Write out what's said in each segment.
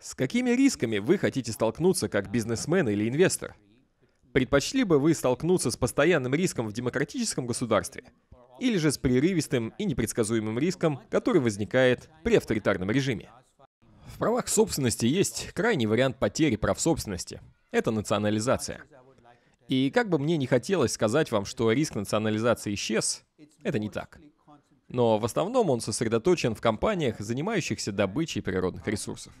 С какими рисками вы хотите столкнуться как бизнесмен или инвестор? Предпочли бы вы столкнуться с постоянным риском в демократическом государстве? Или же с прерывистым и непредсказуемым риском, который возникает при авторитарном режиме? В правах собственности есть крайний вариант потери прав собственности. Это национализация. И как бы мне не хотелось сказать вам, что риск национализации исчез, это не так. Но в основном он сосредоточен в компаниях, занимающихся добычей природных ресурсов.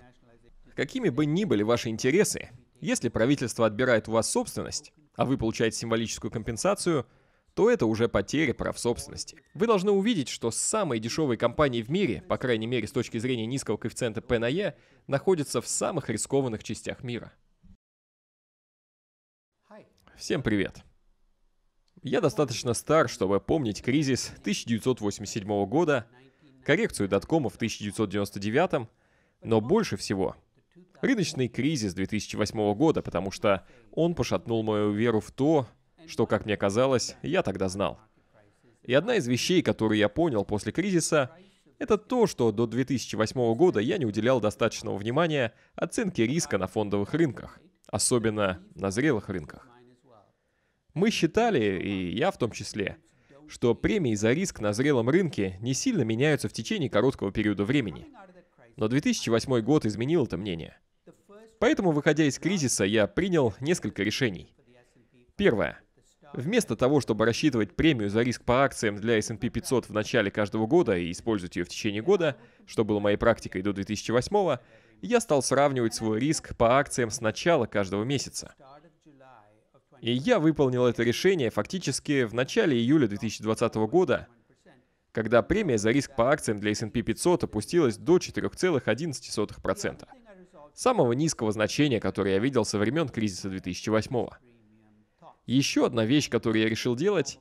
Какими бы ни были ваши интересы, если правительство отбирает у вас собственность, а вы получаете символическую компенсацию, то это уже потери прав собственности. Вы должны увидеть, что самые дешевые компании в мире, по крайней мере с точки зрения низкого коэффициента P на E, находятся в самых рискованных частях мира. Всем привет! Я достаточно стар, чтобы помнить кризис 1987 года, коррекцию доткомов в 1999, но больше всего рыночный кризис 2008 года, потому что он пошатнул мою веру в то, что, как мне казалось, я тогда знал. И одна из вещей, которую я понял после кризиса, это то, что до 2008 года я не уделял достаточного внимания оценке риска на фондовых рынках, особенно на зрелых рынках. Мы считали, и я в том числе, что премии за риск на зрелом рынке не сильно меняются в течение короткого периода времени – но 2008 год изменил это мнение. Поэтому, выходя из кризиса, я принял несколько решений. Первое. Вместо того, чтобы рассчитывать премию за риск по акциям для S&P 500 в начале каждого года и использовать ее в течение года, что было моей практикой до 2008 я стал сравнивать свой риск по акциям с начала каждого месяца. И я выполнил это решение фактически в начале июля 2020 года, когда премия за риск по акциям для S&P 500 опустилась до 4,11%, самого низкого значения, которое я видел со времен кризиса 2008 -го. Еще одна вещь, которую я решил делать,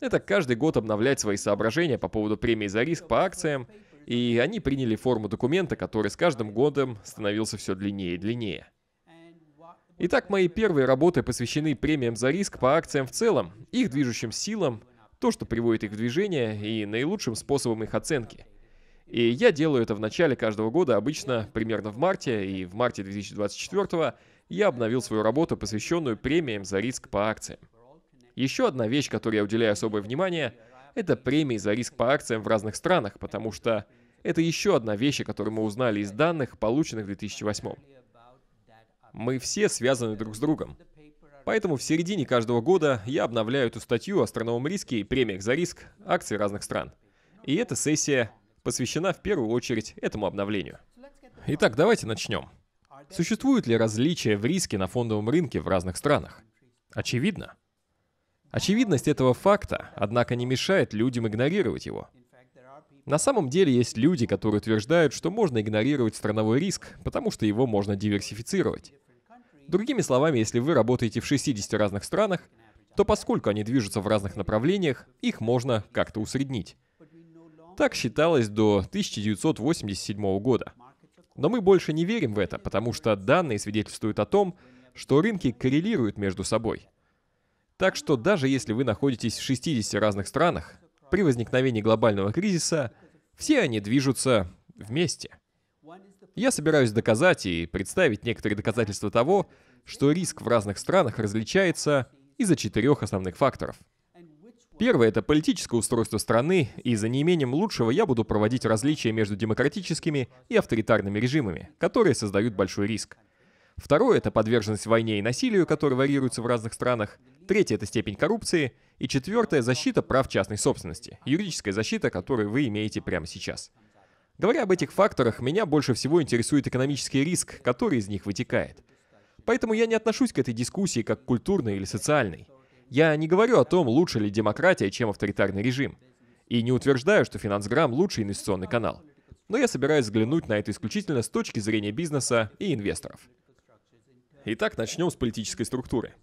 это каждый год обновлять свои соображения по поводу премии за риск по акциям, и они приняли форму документа, который с каждым годом становился все длиннее и длиннее. Итак, мои первые работы посвящены премиям за риск по акциям в целом, их движущим силам — то, что приводит их в движение, и наилучшим способом их оценки. И я делаю это в начале каждого года, обычно примерно в марте, и в марте 2024 я обновил свою работу, посвященную премиям за риск по акциям. Еще одна вещь, которой я уделяю особое внимание, это премии за риск по акциям в разных странах, потому что это еще одна вещь, которую мы узнали из данных, полученных в 2008. Мы все связаны друг с другом. Поэтому в середине каждого года я обновляю эту статью о страновом риске и премиях за риск акций разных стран. И эта сессия посвящена в первую очередь этому обновлению. Итак, давайте начнем. Существуют ли различия в риске на фондовом рынке в разных странах? Очевидно. Очевидность этого факта, однако, не мешает людям игнорировать его. На самом деле есть люди, которые утверждают, что можно игнорировать страновой риск, потому что его можно диверсифицировать. Другими словами, если вы работаете в 60 разных странах, то поскольку они движутся в разных направлениях, их можно как-то усреднить. Так считалось до 1987 года. Но мы больше не верим в это, потому что данные свидетельствуют о том, что рынки коррелируют между собой. Так что даже если вы находитесь в 60 разных странах, при возникновении глобального кризиса все они движутся вместе. Я собираюсь доказать и представить некоторые доказательства того, что риск в разных странах различается из-за четырех основных факторов. Первое – это политическое устройство страны, и за неимением лучшего я буду проводить различия между демократическими и авторитарными режимами, которые создают большой риск. Второе – это подверженность войне и насилию, которые варьируются в разных странах. Третье – это степень коррупции. И четвертое – защита прав частной собственности, юридическая защита, которую вы имеете прямо сейчас – Говоря об этих факторах, меня больше всего интересует экономический риск, который из них вытекает. Поэтому я не отношусь к этой дискуссии как культурной или социальной. Я не говорю о том, лучше ли демократия, чем авторитарный режим. И не утверждаю, что Финансграм лучший инвестиционный канал. Но я собираюсь взглянуть на это исключительно с точки зрения бизнеса и инвесторов. Итак, начнем с политической структуры.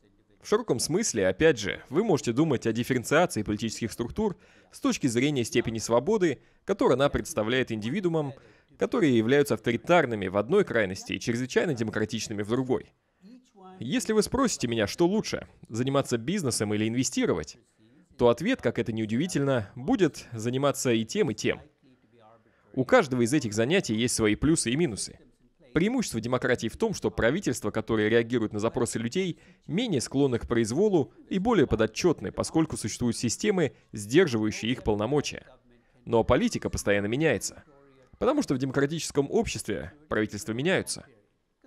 В широком смысле, опять же, вы можете думать о дифференциации политических структур с точки зрения степени свободы, которую она представляет индивидуумам, которые являются авторитарными в одной крайности и чрезвычайно демократичными в другой. Если вы спросите меня, что лучше, заниматься бизнесом или инвестировать, то ответ, как это неудивительно, будет заниматься и тем, и тем. У каждого из этих занятий есть свои плюсы и минусы. Преимущество демократии в том, что правительства, которые реагируют на запросы людей, менее склонны к произволу и более подотчетны, поскольку существуют системы, сдерживающие их полномочия. Но политика постоянно меняется. Потому что в демократическом обществе правительства меняются.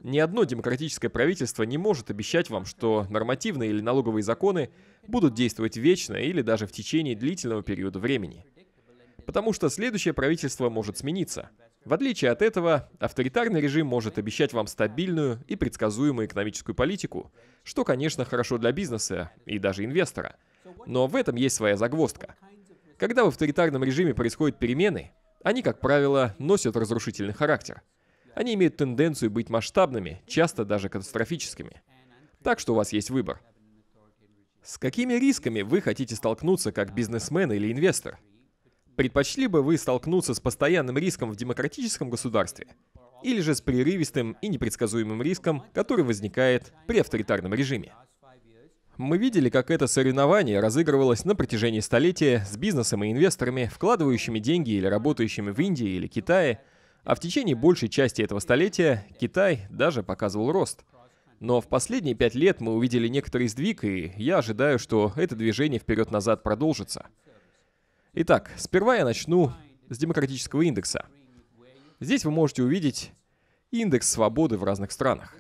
Ни одно демократическое правительство не может обещать вам, что нормативные или налоговые законы будут действовать вечно или даже в течение длительного периода времени. Потому что следующее правительство может смениться – в отличие от этого, авторитарный режим может обещать вам стабильную и предсказуемую экономическую политику, что, конечно, хорошо для бизнеса и даже инвестора. Но в этом есть своя загвоздка. Когда в авторитарном режиме происходят перемены, они, как правило, носят разрушительный характер. Они имеют тенденцию быть масштабными, часто даже катастрофическими. Так что у вас есть выбор. С какими рисками вы хотите столкнуться как бизнесмен или инвестор? Предпочли бы вы столкнуться с постоянным риском в демократическом государстве? Или же с прерывистым и непредсказуемым риском, который возникает при авторитарном режиме? Мы видели, как это соревнование разыгрывалось на протяжении столетия с бизнесом и инвесторами, вкладывающими деньги или работающими в Индии или Китае, а в течение большей части этого столетия Китай даже показывал рост. Но в последние пять лет мы увидели некоторый сдвиг, и я ожидаю, что это движение вперед-назад продолжится. Итак, сперва я начну с демократического индекса. Здесь вы можете увидеть индекс свободы в разных странах.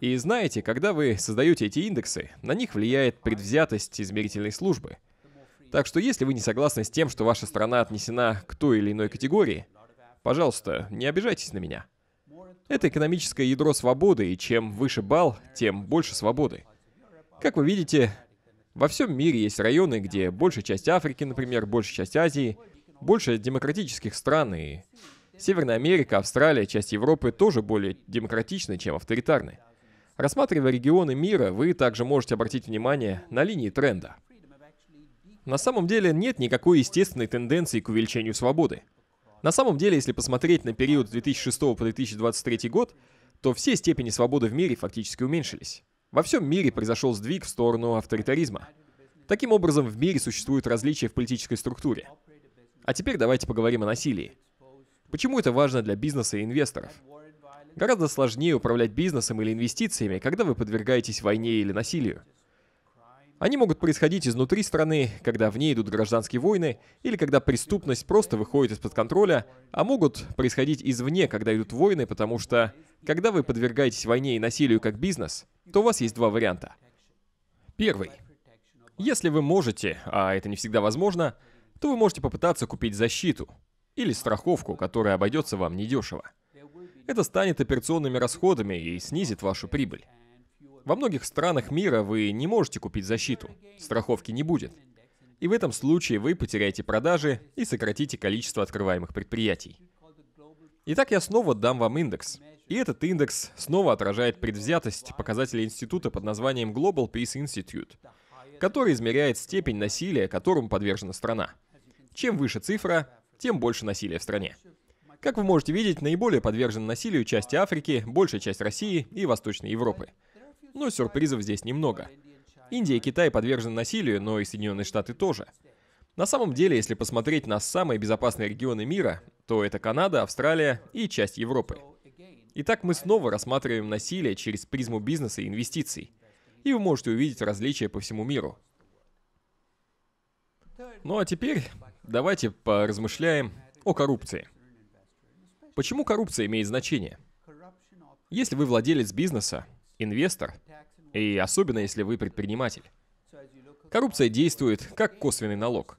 И знаете, когда вы создаете эти индексы, на них влияет предвзятость измерительной службы. Так что если вы не согласны с тем, что ваша страна отнесена к той или иной категории, пожалуйста, не обижайтесь на меня. Это экономическое ядро свободы, и чем выше балл, тем больше свободы. Как вы видите, во всем мире есть районы, где большая часть Африки, например, большая часть Азии, больше демократических стран, и Северная Америка, Австралия, часть Европы тоже более демократичны, чем авторитарны. Рассматривая регионы мира, вы также можете обратить внимание на линии тренда. На самом деле нет никакой естественной тенденции к увеличению свободы. На самом деле, если посмотреть на период с 2006 по 2023 год, то все степени свободы в мире фактически уменьшились. Во всем мире произошел сдвиг в сторону авторитаризма. Таким образом, в мире существуют различия в политической структуре. А теперь давайте поговорим о насилии. Почему это важно для бизнеса и инвесторов? Гораздо сложнее управлять бизнесом или инвестициями, когда вы подвергаетесь войне или насилию. Они могут происходить изнутри страны, когда в ней идут гражданские войны, или когда преступность просто выходит из-под контроля, а могут происходить извне, когда идут войны, потому что, когда вы подвергаетесь войне и насилию как бизнес, то у вас есть два варианта. Первый. Если вы можете, а это не всегда возможно, то вы можете попытаться купить защиту или страховку, которая обойдется вам недешево. Это станет операционными расходами и снизит вашу прибыль. Во многих странах мира вы не можете купить защиту, страховки не будет. И в этом случае вы потеряете продажи и сократите количество открываемых предприятий. Итак, я снова дам вам индекс. И этот индекс снова отражает предвзятость показателей института под названием Global Peace Institute, который измеряет степень насилия, которому подвержена страна. Чем выше цифра, тем больше насилия в стране. Как вы можете видеть, наиболее подвержены насилию части Африки, большая часть России и Восточной Европы. Но сюрпризов здесь немного. Индия и Китай подвержены насилию, но и Соединенные Штаты тоже. На самом деле, если посмотреть на самые безопасные регионы мира, то это Канада, Австралия и часть Европы. Итак, мы снова рассматриваем насилие через призму бизнеса и инвестиций. И вы можете увидеть различия по всему миру. Ну а теперь давайте поразмышляем о коррупции. Почему коррупция имеет значение? Если вы владелец бизнеса, инвестор, и особенно если вы предприниматель, коррупция действует как косвенный налог.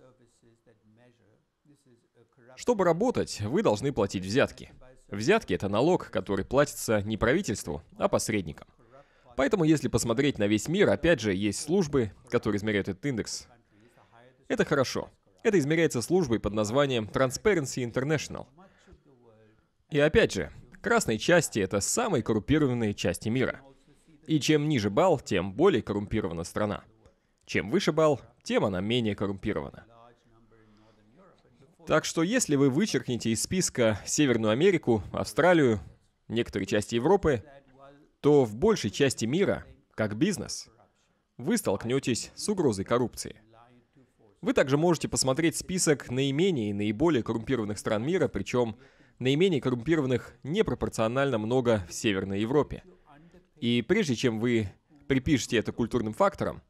Чтобы работать, вы должны платить взятки – Взятки – это налог, который платится не правительству, а посредникам. Поэтому, если посмотреть на весь мир, опять же, есть службы, которые измеряют этот индекс. Это хорошо. Это измеряется службой под названием Transparency International. И опять же, красные части — это самые коррумпированные части мира. И чем ниже балл, тем более коррумпирована страна. Чем выше балл, тем она менее коррумпирована. Так что если вы вычеркнете из списка Северную Америку, Австралию, некоторые части Европы, то в большей части мира, как бизнес, вы столкнетесь с угрозой коррупции. Вы также можете посмотреть список наименее и наиболее коррумпированных стран мира, причем наименее коррумпированных непропорционально много в Северной Европе. И прежде чем вы припишете это культурным факторам,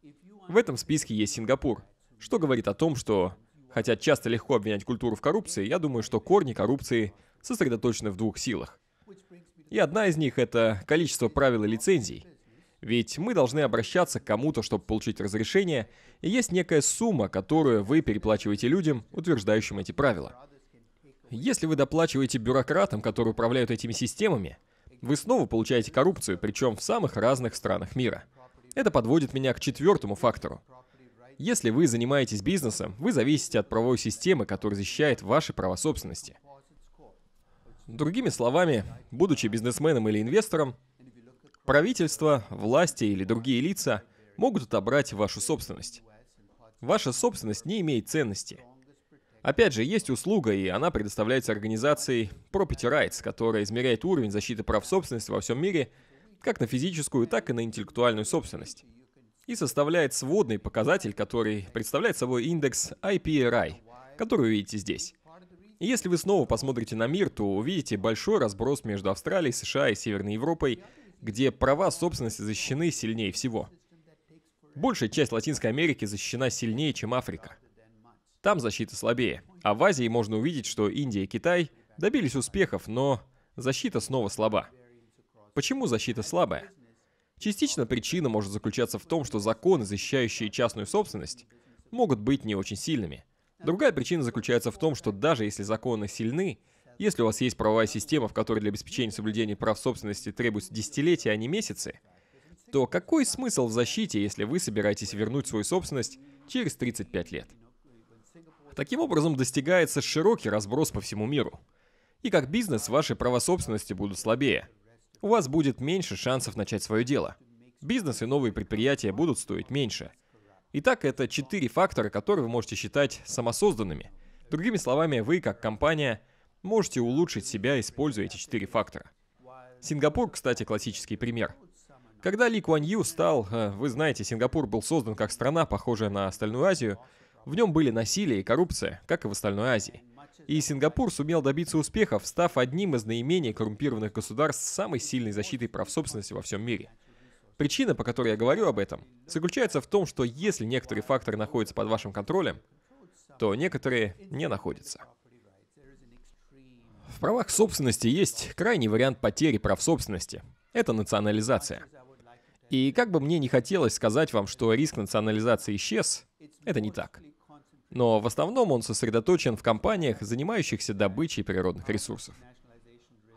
в этом списке есть Сингапур, что говорит о том, что Хотя часто легко обвинять культуру в коррупции, я думаю, что корни коррупции сосредоточены в двух силах. И одна из них — это количество правил и лицензий. Ведь мы должны обращаться к кому-то, чтобы получить разрешение, и есть некая сумма, которую вы переплачиваете людям, утверждающим эти правила. Если вы доплачиваете бюрократам, которые управляют этими системами, вы снова получаете коррупцию, причем в самых разных странах мира. Это подводит меня к четвертому фактору — если вы занимаетесь бизнесом, вы зависите от правовой системы, которая защищает ваши права собственности. Другими словами, будучи бизнесменом или инвестором, правительство, власти или другие лица могут отобрать вашу собственность. Ваша собственность не имеет ценности. Опять же, есть услуга, и она предоставляется организацией Property Rights, которая измеряет уровень защиты прав собственности во всем мире как на физическую, так и на интеллектуальную собственность и составляет сводный показатель, который представляет собой индекс IPRI, который вы видите здесь. И если вы снова посмотрите на мир, то увидите большой разброс между Австралией, США и Северной Европой, где права собственности защищены сильнее всего. Большая часть Латинской Америки защищена сильнее, чем Африка. Там защита слабее. А в Азии можно увидеть, что Индия и Китай добились успехов, но защита снова слаба. Почему защита слабая? Частично причина может заключаться в том, что законы, защищающие частную собственность, могут быть не очень сильными. Другая причина заключается в том, что даже если законы сильны, если у вас есть правовая система, в которой для обеспечения соблюдения прав собственности требуются десятилетия, а не месяцы, то какой смысл в защите, если вы собираетесь вернуть свою собственность через 35 лет? Таким образом, достигается широкий разброс по всему миру. И как бизнес, ваши права собственности будут слабее – у вас будет меньше шансов начать свое дело. Бизнес и новые предприятия будут стоить меньше. Итак, это четыре фактора, которые вы можете считать самосозданными. Другими словами, вы, как компания, можете улучшить себя, используя эти четыре фактора. Сингапур, кстати, классический пример. Когда Ли Куан Ю стал, э, вы знаете, Сингапур был создан как страна, похожая на остальную Азию, в нем были насилие и коррупция, как и в остальной Азии. И Сингапур сумел добиться успехов, став одним из наименее коррумпированных государств с самой сильной защитой прав собственности во всем мире. Причина, по которой я говорю об этом, заключается в том, что если некоторый фактор находится под вашим контролем, то некоторые не находятся. В правах собственности есть крайний вариант потери прав собственности. Это национализация. И как бы мне не хотелось сказать вам, что риск национализации исчез, это не так но в основном он сосредоточен в компаниях, занимающихся добычей природных ресурсов.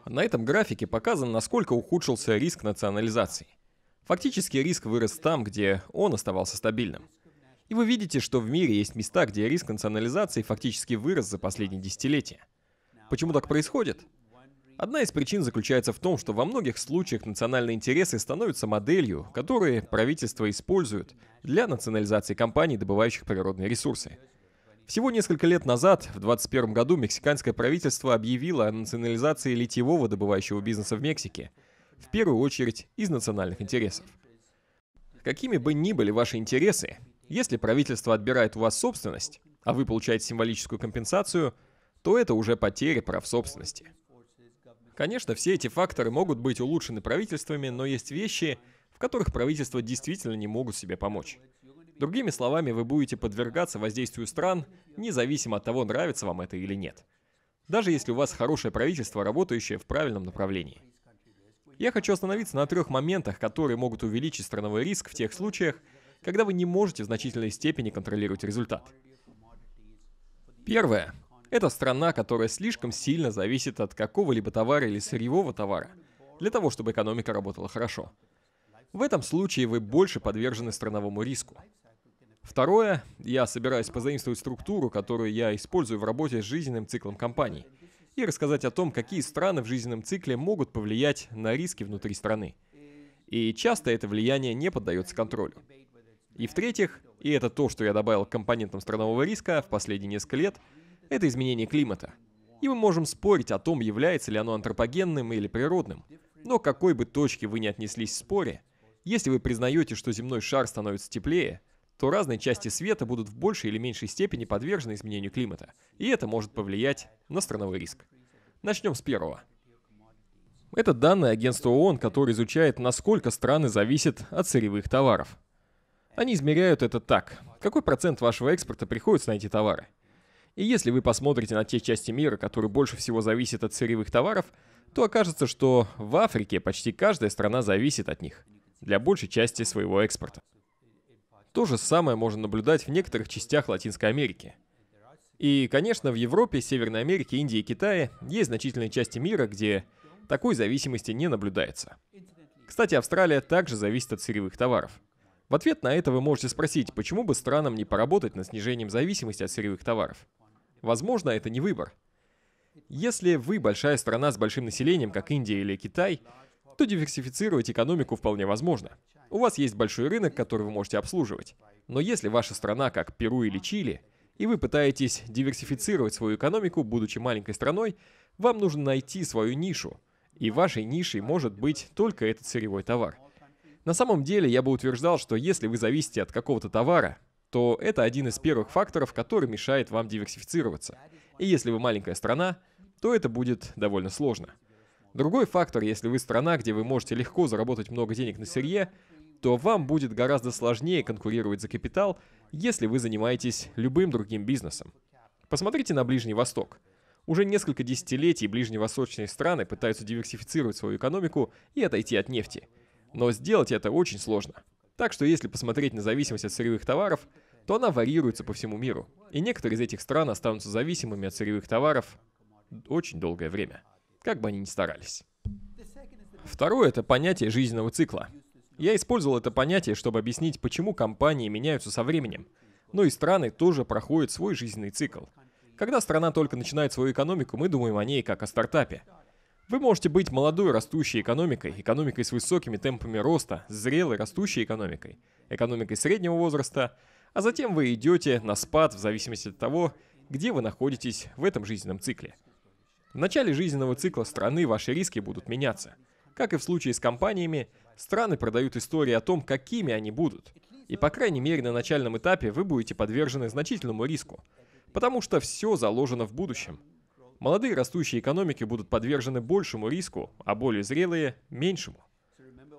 На этом графике показан, насколько ухудшился риск национализации. Фактически риск вырос там, где он оставался стабильным. И вы видите, что в мире есть места, где риск национализации фактически вырос за последние десятилетия. Почему так происходит? Одна из причин заключается в том, что во многих случаях национальные интересы становятся моделью, которую правительство используют для национализации компаний, добывающих природные ресурсы. Всего несколько лет назад, в 2021 году, мексиканское правительство объявило о национализации литьевого добывающего бизнеса в Мексике, в первую очередь из национальных интересов. Какими бы ни были ваши интересы, если правительство отбирает у вас собственность, а вы получаете символическую компенсацию, то это уже потеря прав собственности. Конечно, все эти факторы могут быть улучшены правительствами, но есть вещи, в которых правительства действительно не могут себе помочь. Другими словами, вы будете подвергаться воздействию стран, независимо от того, нравится вам это или нет. Даже если у вас хорошее правительство, работающее в правильном направлении. Я хочу остановиться на трех моментах, которые могут увеличить страновой риск в тех случаях, когда вы не можете в значительной степени контролировать результат. Первое. Это страна, которая слишком сильно зависит от какого-либо товара или сырьевого товара, для того, чтобы экономика работала хорошо. В этом случае вы больше подвержены страновому риску. Второе, я собираюсь позаимствовать структуру, которую я использую в работе с жизненным циклом компаний, и рассказать о том, какие страны в жизненном цикле могут повлиять на риски внутри страны. И часто это влияние не поддается контролю. И в-третьих, и это то, что я добавил к компонентам странового риска в последние несколько лет, это изменение климата. И мы можем спорить о том, является ли оно антропогенным или природным. Но какой бы точке вы ни отнеслись в споре, если вы признаете, что земной шар становится теплее – то разные части света будут в большей или меньшей степени подвержены изменению климата, и это может повлиять на страновой риск. Начнем с первого. Это данные агентства ООН, которое изучает, насколько страны зависят от сырьевых товаров. Они измеряют это так. Какой процент вашего экспорта приходится на эти товары? И если вы посмотрите на те части мира, которые больше всего зависят от сырьевых товаров, то окажется, что в Африке почти каждая страна зависит от них для большей части своего экспорта. То же самое можно наблюдать в некоторых частях Латинской Америки. И, конечно, в Европе, Северной Америке, Индии и Китае есть значительные части мира, где такой зависимости не наблюдается. Кстати, Австралия также зависит от сырьевых товаров. В ответ на это вы можете спросить, почему бы странам не поработать над снижением зависимости от сырьевых товаров? Возможно, это не выбор. Если вы большая страна с большим населением, как Индия или Китай, то диверсифицировать экономику вполне возможно. У вас есть большой рынок, который вы можете обслуживать. Но если ваша страна как Перу или Чили, и вы пытаетесь диверсифицировать свою экономику, будучи маленькой страной, вам нужно найти свою нишу. И вашей нишей может быть только этот сырьевой товар. На самом деле я бы утверждал, что если вы зависите от какого-то товара, то это один из первых факторов, который мешает вам диверсифицироваться. И если вы маленькая страна, то это будет довольно сложно. Другой фактор, если вы страна, где вы можете легко заработать много денег на сырье, то вам будет гораздо сложнее конкурировать за капитал, если вы занимаетесь любым другим бизнесом. Посмотрите на Ближний Восток. Уже несколько десятилетий ближневосточные страны пытаются диверсифицировать свою экономику и отойти от нефти. Но сделать это очень сложно. Так что если посмотреть на зависимость от сырьевых товаров, то она варьируется по всему миру. И некоторые из этих стран останутся зависимыми от сырьевых товаров очень долгое время как бы они ни старались. Второе – это понятие жизненного цикла. Я использовал это понятие, чтобы объяснить, почему компании меняются со временем. Но и страны тоже проходят свой жизненный цикл. Когда страна только начинает свою экономику, мы думаем о ней как о стартапе. Вы можете быть молодой растущей экономикой, экономикой с высокими темпами роста, зрелой растущей экономикой, экономикой среднего возраста, а затем вы идете на спад в зависимости от того, где вы находитесь в этом жизненном цикле. В начале жизненного цикла страны ваши риски будут меняться. Как и в случае с компаниями, страны продают истории о том, какими они будут. И по крайней мере на начальном этапе вы будете подвержены значительному риску, потому что все заложено в будущем. Молодые растущие экономики будут подвержены большему риску, а более зрелые – меньшему.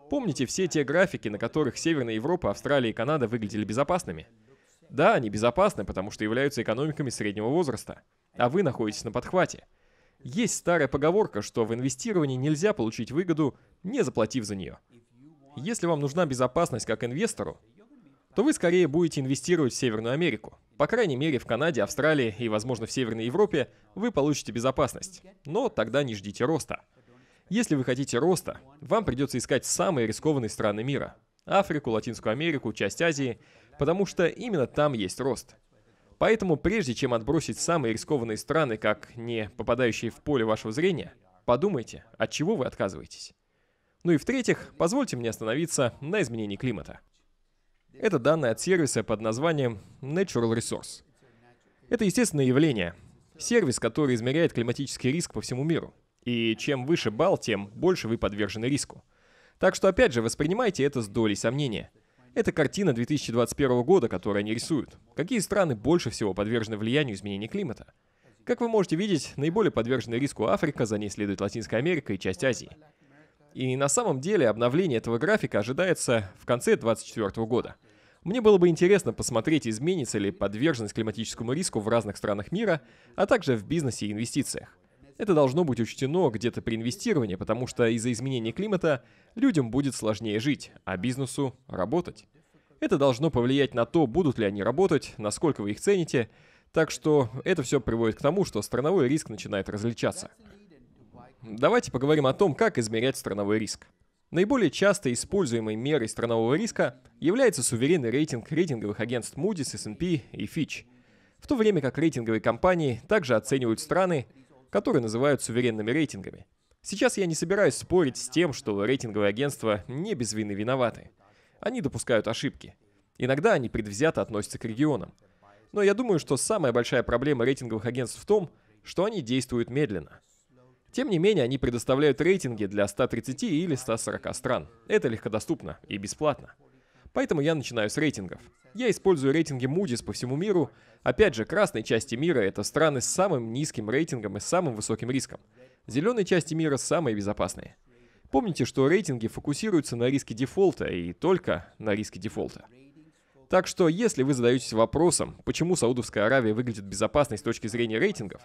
Помните все те графики, на которых Северная Европа, Австралия и Канада выглядели безопасными? Да, они безопасны, потому что являются экономиками среднего возраста, а вы находитесь на подхвате – есть старая поговорка, что в инвестировании нельзя получить выгоду, не заплатив за нее. Если вам нужна безопасность как инвестору, то вы скорее будете инвестировать в Северную Америку. По крайней мере, в Канаде, Австралии и, возможно, в Северной Европе вы получите безопасность. Но тогда не ждите роста. Если вы хотите роста, вам придется искать самые рискованные страны мира. Африку, Латинскую Америку, часть Азии, потому что именно там есть рост. Поэтому прежде чем отбросить самые рискованные страны, как не попадающие в поле вашего зрения, подумайте, от чего вы отказываетесь. Ну и в-третьих, позвольте мне остановиться на изменении климата. Это данные от сервиса под названием Natural Resource. Это естественное явление, сервис, который измеряет климатический риск по всему миру. И чем выше балл, тем больше вы подвержены риску. Так что опять же, воспринимайте это с долей сомнения – это картина 2021 года, которую они рисуют. Какие страны больше всего подвержены влиянию изменений климата? Как вы можете видеть, наиболее подвержены риску Африка, за ней следует Латинская Америка и часть Азии. И на самом деле обновление этого графика ожидается в конце 2024 года. Мне было бы интересно посмотреть, изменится ли подверженность климатическому риску в разных странах мира, а также в бизнесе и инвестициях. Это должно быть учтено где-то при инвестировании, потому что из-за изменения климата людям будет сложнее жить, а бизнесу — работать. Это должно повлиять на то, будут ли они работать, насколько вы их цените. Так что это все приводит к тому, что страновой риск начинает различаться. Давайте поговорим о том, как измерять страновой риск. Наиболее часто используемой мерой странового риска является суверенный рейтинг рейтинговых агентств Moody's, S&P и Fitch. В то время как рейтинговые компании также оценивают страны, которые называют суверенными рейтингами. Сейчас я не собираюсь спорить с тем, что рейтинговые агентства не без вины виноваты. Они допускают ошибки. Иногда они предвзято относятся к регионам. Но я думаю, что самая большая проблема рейтинговых агентств в том, что они действуют медленно. Тем не менее, они предоставляют рейтинги для 130 или 140 стран. Это легкодоступно и бесплатно. Поэтому я начинаю с рейтингов. Я использую рейтинги Moody's по всему миру. Опять же, красной части мира это страны с самым низким рейтингом и самым высоким риском. Зеленой части мира самые безопасные. Помните, что рейтинги фокусируются на риске дефолта и только на риске дефолта. Так что, если вы задаетесь вопросом, почему Саудовская Аравия выглядит безопасной с точки зрения рейтингов,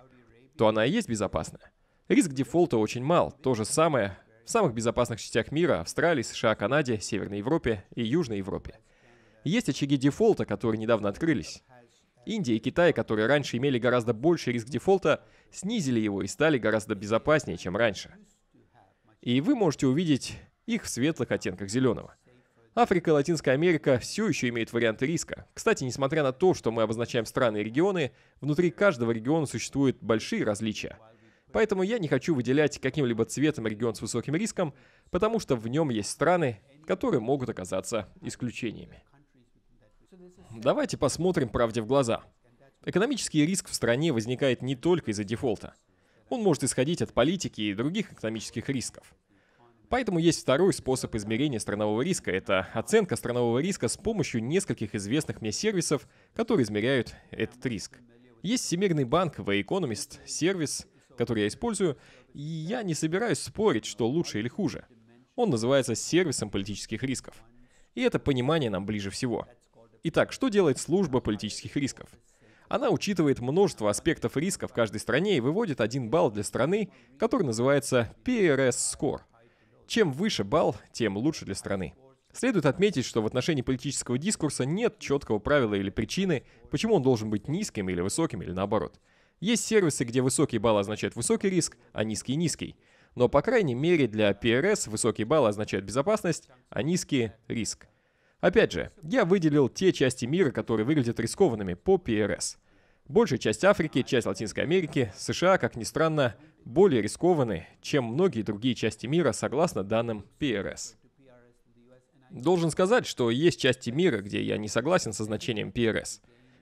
то она и есть безопасная. Риск дефолта очень мал, то же самое самых безопасных частях мира – Австралии, США, Канаде, Северной Европе и Южной Европе. Есть очаги дефолта, которые недавно открылись. Индия и Китай, которые раньше имели гораздо больший риск дефолта, снизили его и стали гораздо безопаснее, чем раньше. И вы можете увидеть их в светлых оттенках зеленого. Африка и Латинская Америка все еще имеют варианты риска. Кстати, несмотря на то, что мы обозначаем страны и регионы, внутри каждого региона существуют большие различия – Поэтому я не хочу выделять каким-либо цветом регион с высоким риском, потому что в нем есть страны, которые могут оказаться исключениями. Давайте посмотрим правде в глаза. Экономический риск в стране возникает не только из-за дефолта. Он может исходить от политики и других экономических рисков. Поэтому есть второй способ измерения странового риска. Это оценка странового риска с помощью нескольких известных мне сервисов, которые измеряют этот риск. Есть Всемирный банк, The Economist, сервис, который я использую, и я не собираюсь спорить, что лучше или хуже. Он называется сервисом политических рисков. И это понимание нам ближе всего. Итак, что делает служба политических рисков? Она учитывает множество аспектов риска в каждой стране и выводит один балл для страны, который называется PRS-score. Чем выше балл, тем лучше для страны. Следует отметить, что в отношении политического дискурса нет четкого правила или причины, почему он должен быть низким или высоким или наоборот. Есть сервисы, где высокий балл означает высокий риск, а низкий – низкий. Но, по крайней мере, для PRS высокий балл означает безопасность, а низкий – риск. Опять же, я выделил те части мира, которые выглядят рискованными по PRS. Большая часть Африки, часть Латинской Америки, США, как ни странно, более рискованы, чем многие другие части мира согласно данным PRS. Должен сказать, что есть части мира, где я не согласен со значением PRS.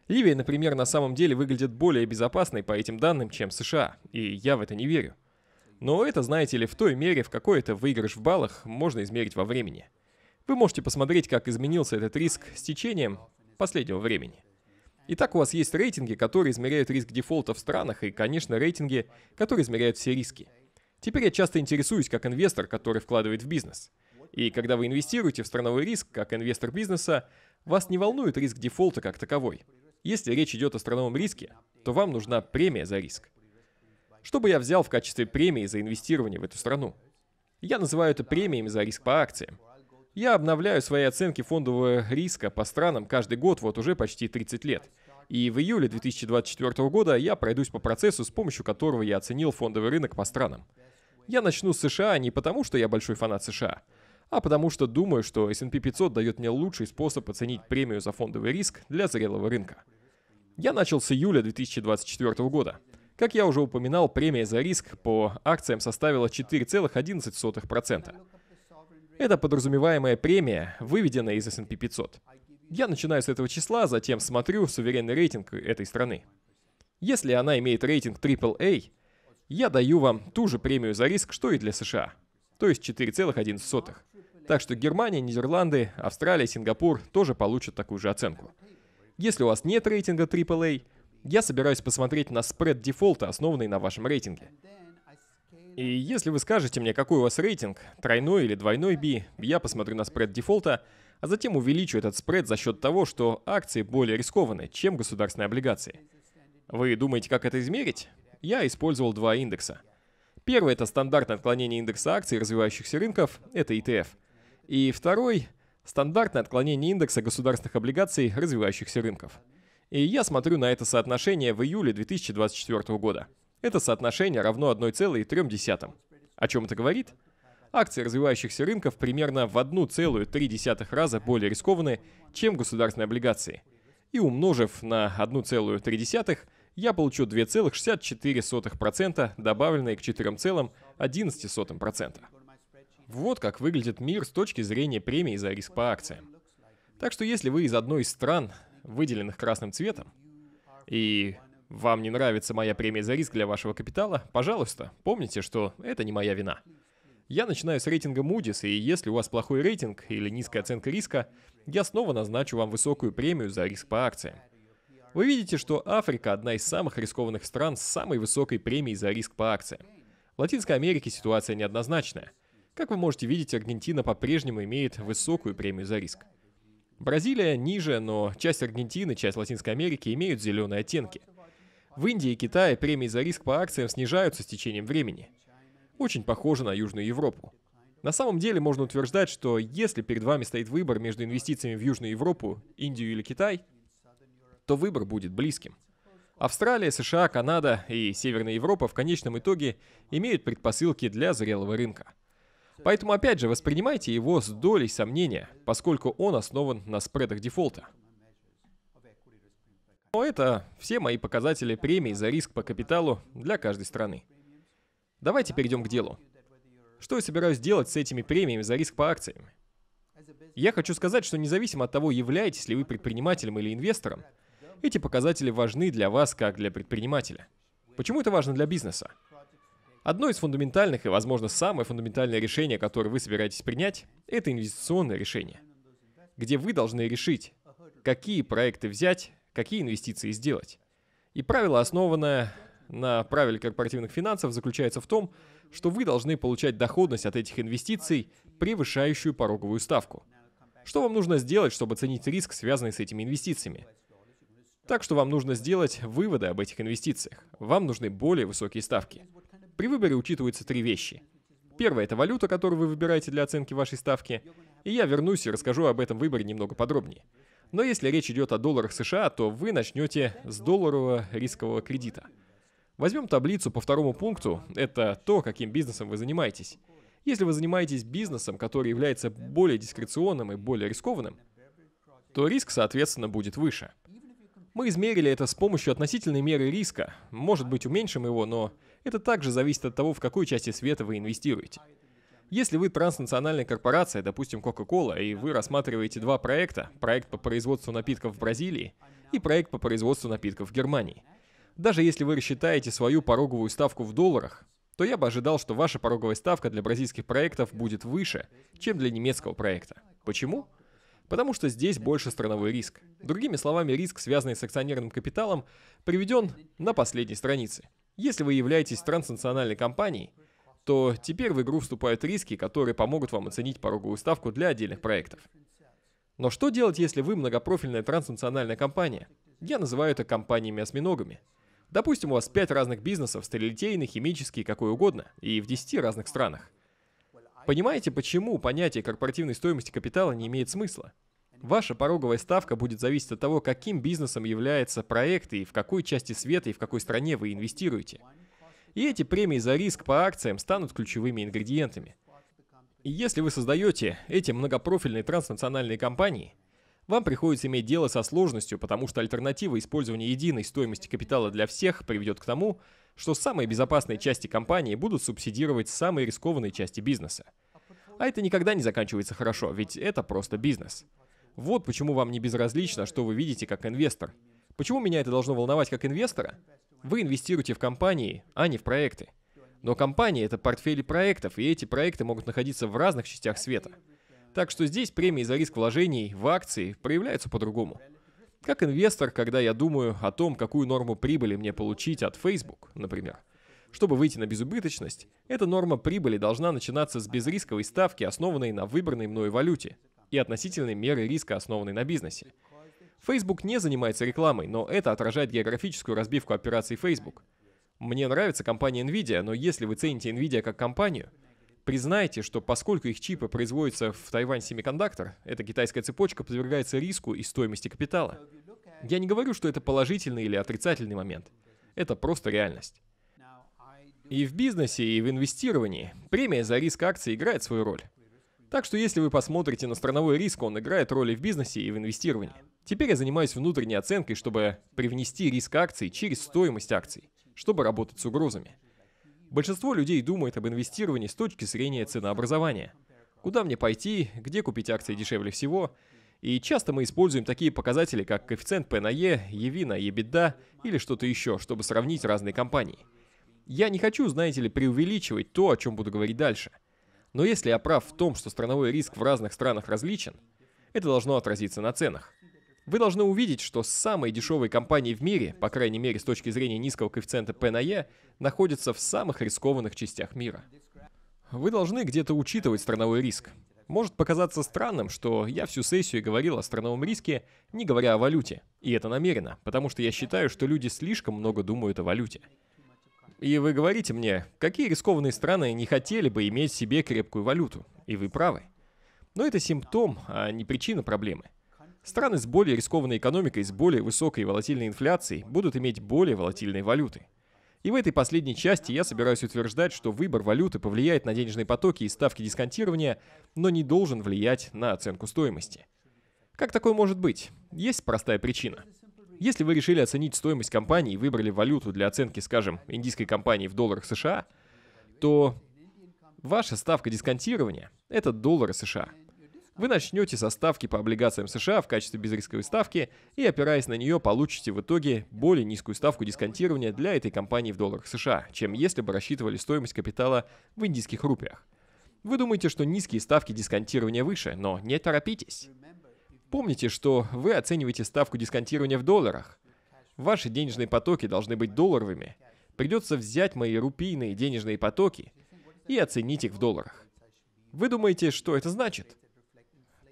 Ливия, например, на самом деле выглядит более безопасной по этим данным, чем США, и я в это не верю. Но это, знаете ли, в той мере, в какой это выигрыш в баллах можно измерить во времени. Вы можете посмотреть, как изменился этот риск с течением последнего времени. Итак, у вас есть рейтинги, которые измеряют риск дефолта в странах, и, конечно, рейтинги, которые измеряют все риски. Теперь я часто интересуюсь как инвестор, который вкладывает в бизнес. И когда вы инвестируете в страновой риск, как инвестор бизнеса, вас не волнует риск дефолта как таковой – если речь идет о страновом риске, то вам нужна премия за риск. Что бы я взял в качестве премии за инвестирование в эту страну? Я называю это премиями за риск по акциям. Я обновляю свои оценки фондового риска по странам каждый год вот уже почти 30 лет. И в июле 2024 года я пройдусь по процессу, с помощью которого я оценил фондовый рынок по странам. Я начну с США не потому, что я большой фанат США, а потому что думаю, что S&P 500 дает мне лучший способ оценить премию за фондовый риск для зрелого рынка. Я начал с июля 2024 года. Как я уже упоминал, премия за риск по акциям составила 4,11%. Это подразумеваемая премия, выведенная из S&P 500. Я начинаю с этого числа, затем смотрю суверенный рейтинг этой страны. Если она имеет рейтинг AAA, я даю вам ту же премию за риск, что и для США, то есть 4,11. Так что Германия, Нидерланды, Австралия, Сингапур тоже получат такую же оценку. Если у вас нет рейтинга AAA, я собираюсь посмотреть на спред дефолта, основанный на вашем рейтинге. И если вы скажете мне, какой у вас рейтинг, тройной или двойной B, я посмотрю на спред дефолта, а затем увеличу этот спред за счет того, что акции более рискованы, чем государственные облигации. Вы думаете, как это измерить? Я использовал два индекса. Первый — это стандартное отклонение индекса акций развивающихся рынков, это ETF — и второй – стандартное отклонение индекса государственных облигаций развивающихся рынков. И я смотрю на это соотношение в июле 2024 года. Это соотношение равно 1,3. О чем это говорит? Акции развивающихся рынков примерно в 1,3 раза более рискованы, чем государственные облигации. И умножив на 1,3, я получу 2,64% добавленные к 4,11%. Вот как выглядит мир с точки зрения премии за риск по акциям. Так что если вы из одной из стран, выделенных красным цветом, и вам не нравится моя премия за риск для вашего капитала, пожалуйста, помните, что это не моя вина. Я начинаю с рейтинга Moody's, и если у вас плохой рейтинг или низкая оценка риска, я снова назначу вам высокую премию за риск по акциям. Вы видите, что Африка одна из самых рискованных стран с самой высокой премией за риск по акциям. В Латинской Америке ситуация неоднозначная. Как вы можете видеть, Аргентина по-прежнему имеет высокую премию за риск. Бразилия ниже, но часть Аргентины, часть Латинской Америки имеют зеленые оттенки. В Индии и Китае премии за риск по акциям снижаются с течением времени. Очень похоже на Южную Европу. На самом деле можно утверждать, что если перед вами стоит выбор между инвестициями в Южную Европу, Индию или Китай, то выбор будет близким. Австралия, США, Канада и Северная Европа в конечном итоге имеют предпосылки для зрелого рынка. Поэтому опять же воспринимайте его с долей сомнения, поскольку он основан на спредах дефолта. Но это все мои показатели премии за риск по капиталу для каждой страны. Давайте перейдем к делу. Что я собираюсь делать с этими премиями за риск по акциям? Я хочу сказать, что независимо от того, являетесь ли вы предпринимателем или инвестором, эти показатели важны для вас как для предпринимателя. Почему это важно для бизнеса? Одно из фундаментальных и, возможно, самое фундаментальное решение, которое вы собираетесь принять, это инвестиционное решение, где вы должны решить, какие проекты взять, какие инвестиции сделать. И правило, основанное на правиле корпоративных финансов, заключается в том, что вы должны получать доходность от этих инвестиций, превышающую пороговую ставку. Что вам нужно сделать, чтобы оценить риск, связанный с этими инвестициями? Так что вам нужно сделать выводы об этих инвестициях. Вам нужны более высокие ставки. При выборе учитываются три вещи. Первое – это валюта, которую вы выбираете для оценки вашей ставки, и я вернусь и расскажу об этом выборе немного подробнее. Но если речь идет о долларах США, то вы начнете с долларового рискового кредита. Возьмем таблицу по второму пункту, это то, каким бизнесом вы занимаетесь. Если вы занимаетесь бизнесом, который является более дискреционным и более рискованным, то риск, соответственно, будет выше. Мы измерили это с помощью относительной меры риска, может быть уменьшим его, но это также зависит от того, в какой части света вы инвестируете. Если вы транснациональная корпорация, допустим, Coca-Cola, и вы рассматриваете два проекта, проект по производству напитков в Бразилии и проект по производству напитков в Германии. Даже если вы рассчитаете свою пороговую ставку в долларах, то я бы ожидал, что ваша пороговая ставка для бразильских проектов будет выше, чем для немецкого проекта. Почему? Потому что здесь больше страновой риск. Другими словами, риск, связанный с акционерным капиталом, приведен на последней странице. Если вы являетесь транснациональной компанией, то теперь в игру вступают риски, которые помогут вам оценить пороговую ставку для отдельных проектов. Но что делать, если вы многопрофильная транснациональная компания? Я называю это компаниями-осьминогами. Допустим, у вас 5 разных бизнесов, стрелетейный, химический, какой угодно, и в 10 разных странах. Понимаете, почему понятие корпоративной стоимости капитала не имеет смысла? Ваша пороговая ставка будет зависеть от того, каким бизнесом является проект и в какой части света и в какой стране вы инвестируете. И эти премии за риск по акциям станут ключевыми ингредиентами. И если вы создаете эти многопрофильные транснациональные компании, вам приходится иметь дело со сложностью, потому что альтернатива использования единой стоимости капитала для всех приведет к тому, что самые безопасные части компании будут субсидировать самые рискованные части бизнеса. А это никогда не заканчивается хорошо, ведь это просто бизнес. Вот почему вам не безразлично, что вы видите как инвестор. Почему меня это должно волновать как инвестора? Вы инвестируете в компании, а не в проекты. Но компании — это портфели проектов, и эти проекты могут находиться в разных частях света. Так что здесь премии за риск вложений в акции проявляются по-другому. Как инвестор, когда я думаю о том, какую норму прибыли мне получить от Facebook, например. Чтобы выйти на безубыточность, эта норма прибыли должна начинаться с безрисковой ставки, основанной на выбранной мной валюте, и относительные меры риска, основанной на бизнесе. Facebook не занимается рекламой, но это отражает географическую разбивку операций Facebook. Мне нравится компания Nvidia, но если вы цените Nvidia как компанию, признайте, что поскольку их чипы производятся в Тайвань Semiconductor, эта китайская цепочка подвергается риску и стоимости капитала. Я не говорю, что это положительный или отрицательный момент. Это просто реальность. И в бизнесе, и в инвестировании премия за риск акций играет свою роль. Так что если вы посмотрите на страновой риск, он играет роли в бизнесе и в инвестировании. Теперь я занимаюсь внутренней оценкой, чтобы привнести риск акций через стоимость акций, чтобы работать с угрозами. Большинство людей думает об инвестировании с точки зрения ценообразования. Куда мне пойти, где купить акции дешевле всего, и часто мы используем такие показатели, как коэффициент P на E, EV на EBITDA или что-то еще, чтобы сравнить разные компании. Я не хочу, знаете ли, преувеличивать то, о чем буду говорить дальше – но если я прав в том, что страновой риск в разных странах различен, это должно отразиться на ценах. Вы должны увидеть, что самые дешевые компании в мире, по крайней мере с точки зрения низкого коэффициента P на E, находятся в самых рискованных частях мира. Вы должны где-то учитывать страновой риск. Может показаться странным, что я всю сессию говорил о страновом риске, не говоря о валюте. И это намеренно, потому что я считаю, что люди слишком много думают о валюте. И вы говорите мне, какие рискованные страны не хотели бы иметь себе крепкую валюту. И вы правы. Но это симптом, а не причина проблемы. Страны с более рискованной экономикой, с более высокой волатильной инфляцией будут иметь более волатильные валюты. И в этой последней части я собираюсь утверждать, что выбор валюты повлияет на денежные потоки и ставки дисконтирования, но не должен влиять на оценку стоимости. Как такое может быть? Есть простая причина – если вы решили оценить стоимость компании и выбрали валюту для оценки, скажем, индийской компании в долларах США, то ваша ставка дисконтирования — это доллары США. Вы начнете со ставки по облигациям США в качестве безрисковой ставки и, опираясь на нее, получите в итоге более низкую ставку дисконтирования для этой компании в долларах США, чем если бы рассчитывали стоимость капитала в индийских рупиях. Вы думаете, что низкие ставки дисконтирования выше, но не торопитесь. Помните, что вы оцениваете ставку дисконтирования в долларах. Ваши денежные потоки должны быть долларовыми. Придется взять мои рупийные денежные потоки и оценить их в долларах. Вы думаете, что это значит?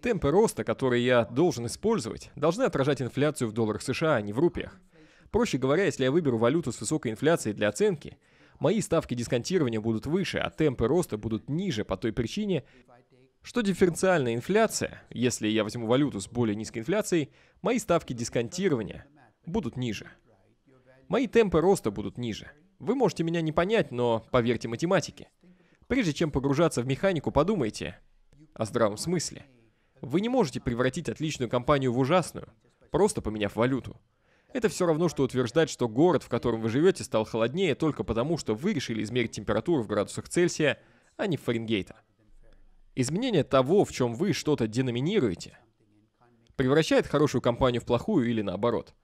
Темпы роста, которые я должен использовать, должны отражать инфляцию в долларах США, а не в рупиях. Проще говоря, если я выберу валюту с высокой инфляцией для оценки, мои ставки дисконтирования будут выше, а темпы роста будут ниже по той причине, что дифференциальная инфляция, если я возьму валюту с более низкой инфляцией, мои ставки дисконтирования будут ниже. Мои темпы роста будут ниже. Вы можете меня не понять, но поверьте математике. Прежде чем погружаться в механику, подумайте о здравом смысле. Вы не можете превратить отличную компанию в ужасную, просто поменяв валюту. Это все равно, что утверждать, что город, в котором вы живете, стал холоднее только потому, что вы решили измерить температуру в градусах Цельсия, а не в Фаренгейта. Изменение того, в чем вы что-то деноминируете, превращает хорошую компанию в плохую или наоборот.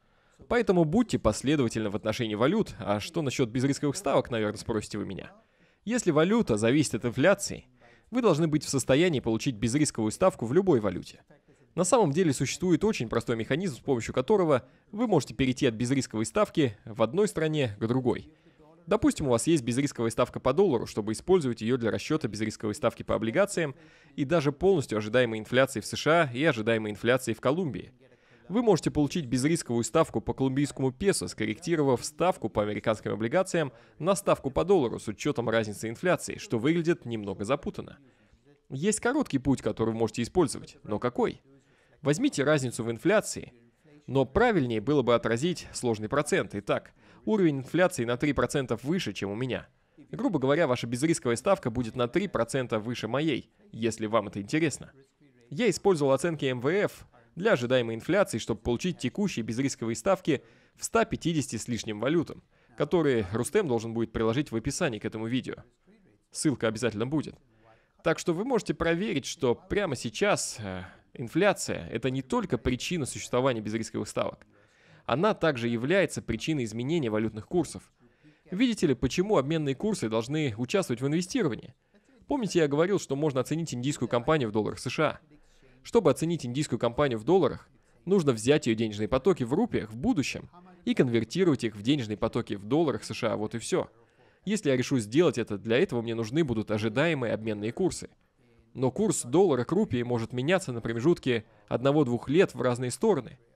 Поэтому будьте последовательны в отношении валют, а что насчет безрисковых ставок, наверное, спросите вы меня. Если валюта зависит от инфляции, вы должны быть в состоянии получить безрисковую ставку в любой валюте. На самом деле существует очень простой механизм, с помощью которого вы можете перейти от безрисковой ставки в одной стране к другой – Допустим, у вас есть безрисковая ставка по доллару, чтобы использовать ее для расчета безрисковой ставки по облигациям и даже полностью ожидаемой инфляции в США и ожидаемой инфляции в Колумбии. Вы можете получить безрисковую ставку по колумбийскому песо, скорректировав ставку по американским облигациям на ставку по доллару с учетом разницы инфляции, что выглядит немного запутанно. Есть короткий путь, который вы можете использовать, но какой? Возьмите разницу в инфляции, но правильнее было бы отразить сложный процент. Итак, уровень инфляции на 3% выше, чем у меня. Грубо говоря, ваша безрисковая ставка будет на 3% выше моей, если вам это интересно. Я использовал оценки МВФ для ожидаемой инфляции, чтобы получить текущие безрисковые ставки в 150 с лишним валютам, которые Рустем должен будет приложить в описании к этому видео. Ссылка обязательно будет. Так что вы можете проверить, что прямо сейчас э, инфляция — это не только причина существования безрисковых ставок она также является причиной изменения валютных курсов. Видите ли, почему обменные курсы должны участвовать в инвестировании? Помните, я говорил, что можно оценить индийскую компанию в долларах США. Чтобы оценить индийскую компанию в долларах, нужно взять ее денежные потоки в рупиях в будущем и конвертировать их в денежные потоки в долларах США, вот и все. Если я решу сделать это, для этого мне нужны будут ожидаемые обменные курсы. Но курс доллара к рупии может меняться на промежутке 1-2 лет в разные стороны –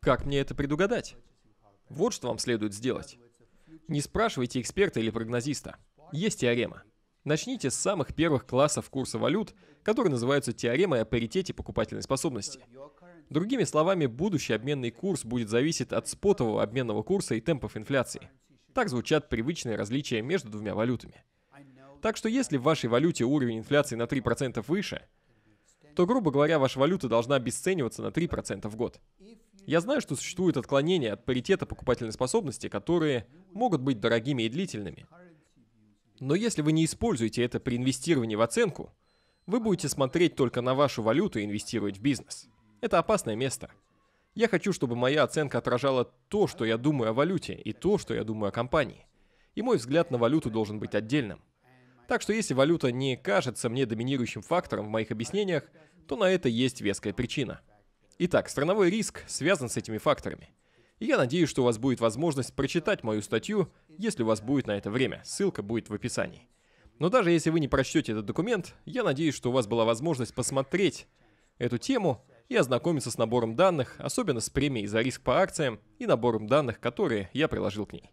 как мне это предугадать? Вот что вам следует сделать. Не спрашивайте эксперта или прогнозиста. Есть теорема. Начните с самых первых классов курса валют, которые называются теоремой о паритете покупательной способности. Другими словами, будущий обменный курс будет зависеть от спотового обменного курса и темпов инфляции. Так звучат привычные различия между двумя валютами. Так что если в вашей валюте уровень инфляции на 3% выше, то, грубо говоря, ваша валюта должна обесцениваться на 3% в год. Я знаю, что существуют отклонения от паритета покупательной способности, которые могут быть дорогими и длительными. Но если вы не используете это при инвестировании в оценку, вы будете смотреть только на вашу валюту и инвестировать в бизнес. Это опасное место. Я хочу, чтобы моя оценка отражала то, что я думаю о валюте, и то, что я думаю о компании. И мой взгляд на валюту должен быть отдельным. Так что если валюта не кажется мне доминирующим фактором в моих объяснениях, то на это есть веская причина – Итак, страновой риск связан с этими факторами. И я надеюсь, что у вас будет возможность прочитать мою статью, если у вас будет на это время. Ссылка будет в описании. Но даже если вы не прочтете этот документ, я надеюсь, что у вас была возможность посмотреть эту тему и ознакомиться с набором данных, особенно с премией за риск по акциям и набором данных, которые я приложил к ней.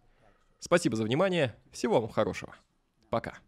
Спасибо за внимание, всего вам хорошего. Пока.